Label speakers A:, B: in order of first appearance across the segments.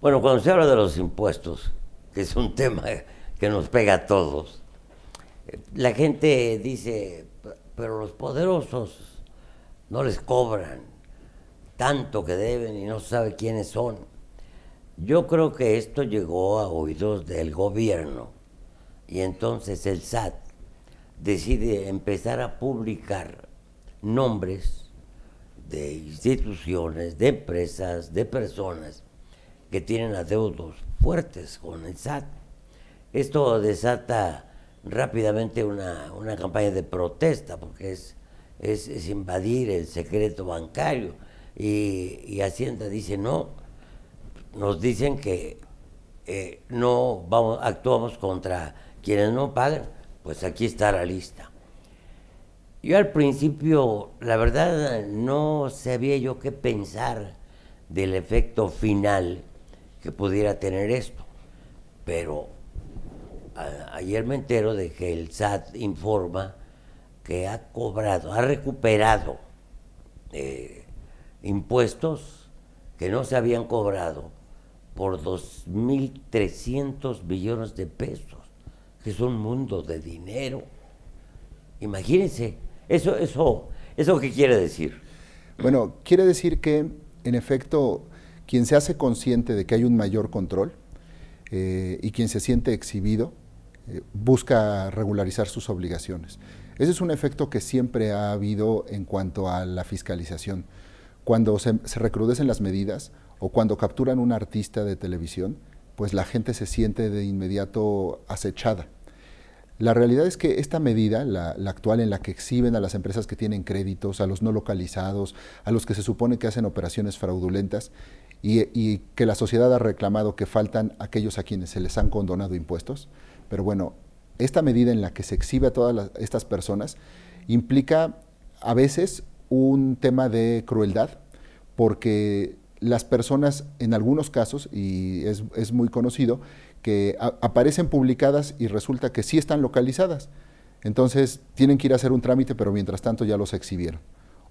A: Bueno, cuando se habla de los impuestos, que es un tema que nos pega a todos, la gente dice, pero los poderosos no les cobran tanto que deben y no sabe quiénes son. Yo creo que esto llegó a oídos del gobierno y entonces el SAT decide empezar a publicar nombres de instituciones, de empresas, de personas que tienen adeudos fuertes con el SAT. Esto desata rápidamente una, campaña de protesta porque es, es, invadir el secreto bancario y, Hacienda dice no, nos dicen que eh, no vamos, actuamos contra quienes no pagan, pues aquí está la lista. Yo al principio, la verdad, no sabía yo qué pensar del efecto final que pudiera tener esto. Pero ayer me entero de que el SAT informa que ha cobrado, ha recuperado eh, impuestos que no se habían cobrado por 2.300 billones de pesos, que es un mundo de dinero. Imagínense, eso, eso, ¿eso qué quiere decir?
B: Bueno, quiere decir que, en efecto, quien se hace consciente de que hay un mayor control eh, y quien se siente exhibido eh, busca regularizar sus obligaciones. Ese es un efecto que siempre ha habido en cuanto a la fiscalización. Cuando se, recrudecen las medidas o cuando capturan un artista de televisión, pues la gente se siente de inmediato acechada. La realidad es que esta medida, la, actual en la que exhiben a las empresas que tienen créditos, a los no localizados, a los que se supone que hacen operaciones fraudulentas, y, que la sociedad ha reclamado que faltan aquellos a quienes se les han condonado impuestos. Pero bueno, esta medida en la que se exhibe a todas estas personas implica a veces un tema de crueldad, porque las personas en algunos casos, y es, muy conocido, que aparecen publicadas y resulta que sí están localizadas. Entonces tienen que ir a hacer un trámite, pero mientras tanto ya los exhibieron.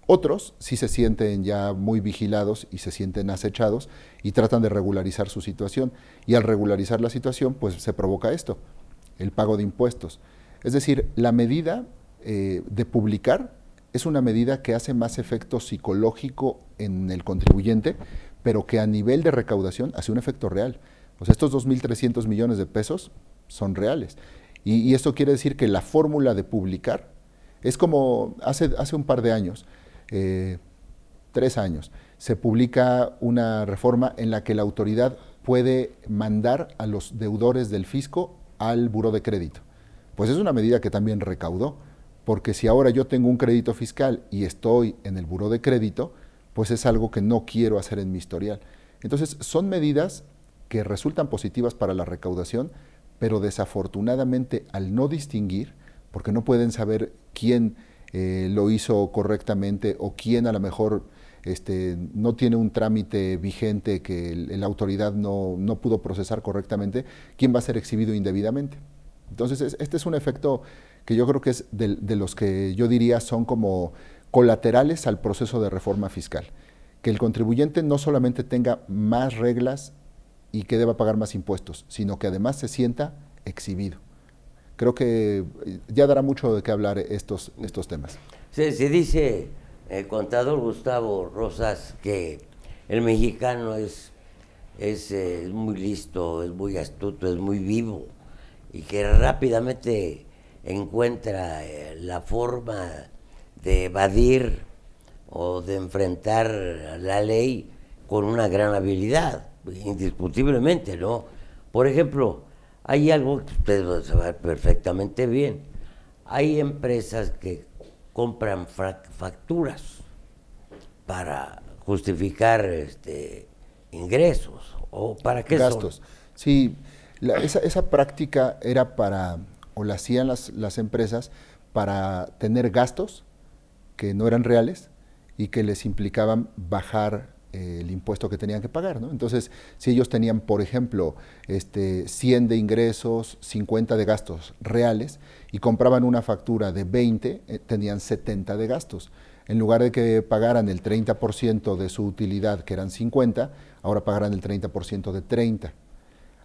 B: Otros sí se sienten ya muy vigilados y se sienten acechados y tratan de regularizar su situación. Y al regularizar la situación, pues se provoca esto, el pago de impuestos. Es decir, la medida eh, de publicar es una medida que hace más efecto psicológico en el contribuyente, pero que a nivel de recaudación hace un efecto real. O sea, estos 2.300 millones de pesos son reales. Y, y esto quiere decir que la fórmula de publicar es como hace, hace un par de años eh, tres años, se publica una reforma en la que la autoridad puede mandar a los deudores del fisco al buro de crédito. Pues es una medida que también recaudó, porque si ahora yo tengo un crédito fiscal y estoy en el buro de crédito, pues es algo que no quiero hacer en mi historial. Entonces, son medidas que resultan positivas para la recaudación, pero desafortunadamente al no distinguir, porque no pueden saber quién eh, lo hizo correctamente o quien a lo mejor este, no tiene un trámite vigente que la autoridad no, pudo procesar correctamente, quién va a ser exhibido indebidamente. Entonces, este es un efecto que yo creo que es de los que yo diría son como colaterales al proceso de reforma fiscal. Que el contribuyente no solamente tenga más reglas y que deba pagar más impuestos, sino que además se sienta exhibido creo que eh, ya dará mucho de qué hablar estos, estos temas.
A: Se, se dice, el eh, contador Gustavo Rosas, que el mexicano es, es, eh, es, muy listo, es muy astuto, es muy vivo y que rápidamente encuentra la forma de evadir o de enfrentar la ley con una gran habilidad, indiscutiblemente, ¿no? Por ejemplo, hay algo que ustedes a saber perfectamente bien. Hay empresas que compran facturas para justificar este, ingresos o para qué gastos. Sí,
B: esa, práctica era para, o la hacían las, las empresas para tener gastos que no eran reales y que les implicaban bajar el impuesto que tenían que pagar. ¿no? Entonces, si ellos tenían, por ejemplo, este, 100 de ingresos, 50 de gastos reales y compraban una factura de 20, eh, tenían 70 de gastos. En lugar de que pagaran el 30% de su utilidad, que eran 50, ahora pagarán el 30% de 30.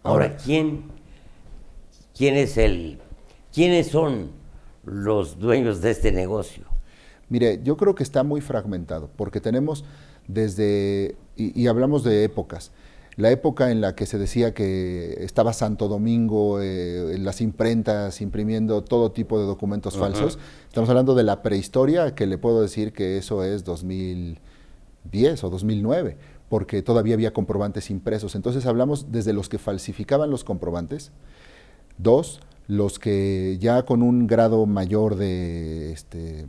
A: Ahora, ¿quién, quién es el, ¿quiénes son los dueños de este negocio? Mire, yo creo que está muy fragmentado, porque tenemos
B: desde, y, hablamos de épocas, la época en la que se decía que estaba Santo Domingo, en eh, las imprentas imprimiendo todo tipo de documentos falsos. Estamos hablando de la prehistoria, que le puedo decir que eso es 2010 o 2009, porque todavía había comprobantes impresos. Entonces hablamos desde los que falsificaban los comprobantes, dos, los que ya con un grado mayor de, este,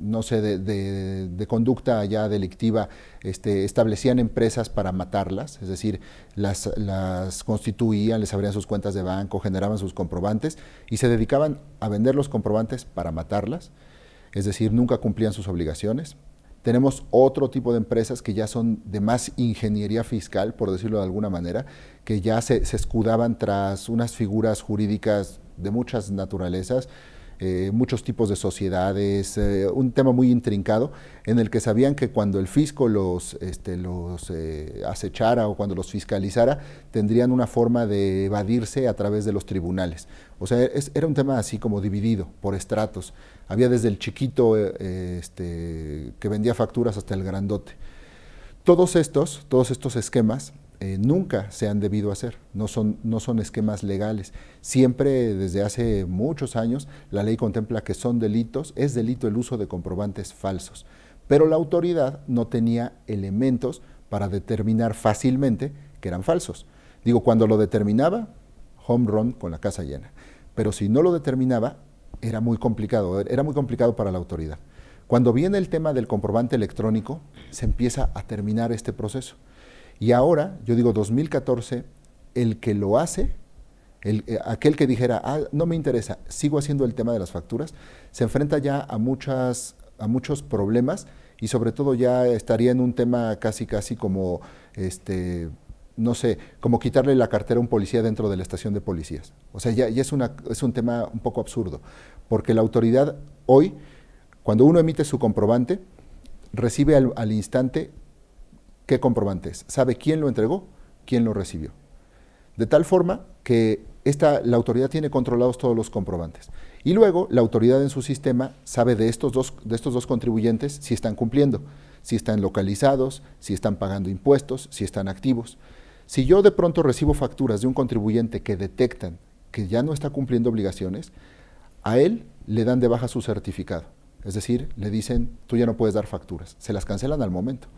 B: no sé, de, conducta ya delictiva, este, establecían empresas para matarlas, es decir, las, constituían, les abrían sus cuentas de banco, generaban sus comprobantes y se dedicaban a vender los comprobantes para matarlas, es decir, nunca cumplían sus obligaciones. Tenemos otro tipo de empresas que ya son de más ingeniería fiscal, por decirlo de alguna manera, que ya se escudaban tras unas figuras jurídicas de muchas naturalezas, eh, muchos tipos de sociedades, eh, un tema muy intrincado, en el que sabían que cuando el fisco los, este, eh, acechara o cuando los fiscalizara, tendrían una forma de evadirse a través de los tribunales. O sea, era un tema así como dividido por estratos. Había desde el chiquito este, que vendía facturas hasta el grandote. Todos estos, todos estos esquemas eh, nunca se han debido hacer, no son, no son esquemas legales. Siempre desde hace muchos años la ley contempla que son delitos, es delito el uso de comprobantes falsos, pero la autoridad no tenía elementos para determinar fácilmente que eran falsos. Digo, cuando lo determinaba, home run con la casa llena, pero si no lo determinaba, era muy complicado, era muy complicado para la autoridad. Cuando viene el tema del comprobante electrónico, se empieza a terminar este proceso. Y ahora, yo digo 2014, el que lo hace, el, eh, aquel que dijera, ah, no me interesa, sigo haciendo el tema de las facturas, se enfrenta ya a, muchas, a muchos problemas y sobre todo ya estaría en un tema casi, casi como, este, no sé, como quitarle la cartera a un policía dentro de la estación de policías. O sea, ya, es, una, es un tema un poco absurdo, porque la autoridad hoy, cuando uno emite su comprobante, recibe al, al instante qué comprobantes, sabe quién lo entregó, quién lo recibió. De tal forma que esta, la autoridad tiene controlados todos los comprobantes. Y luego la autoridad en su sistema sabe de estos, dos, de estos dos contribuyentes si están cumpliendo, si están localizados, si están pagando impuestos, si están activos. Si yo de pronto recibo facturas de un contribuyente que detectan que ya no está cumpliendo obligaciones, a él le dan de baja su certificado. Es decir, le dicen, tú ya no puedes dar facturas. Se las cancelan al momento.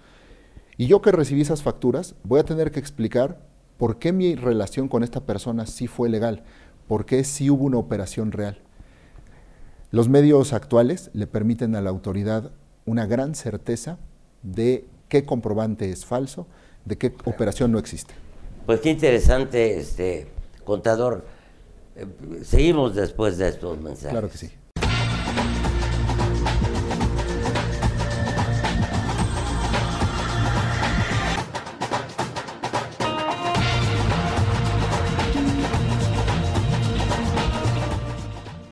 B: Y yo que recibí esas facturas, voy a tener que explicar por qué mi relación con esta persona sí fue legal, por qué sí hubo una operación real. Los medios actuales le permiten a la autoridad una gran certeza de qué comprobante es falso, de qué operación no existe.
A: Pues qué interesante, este contador. Eh, seguimos después de estos mensajes. Claro que sí.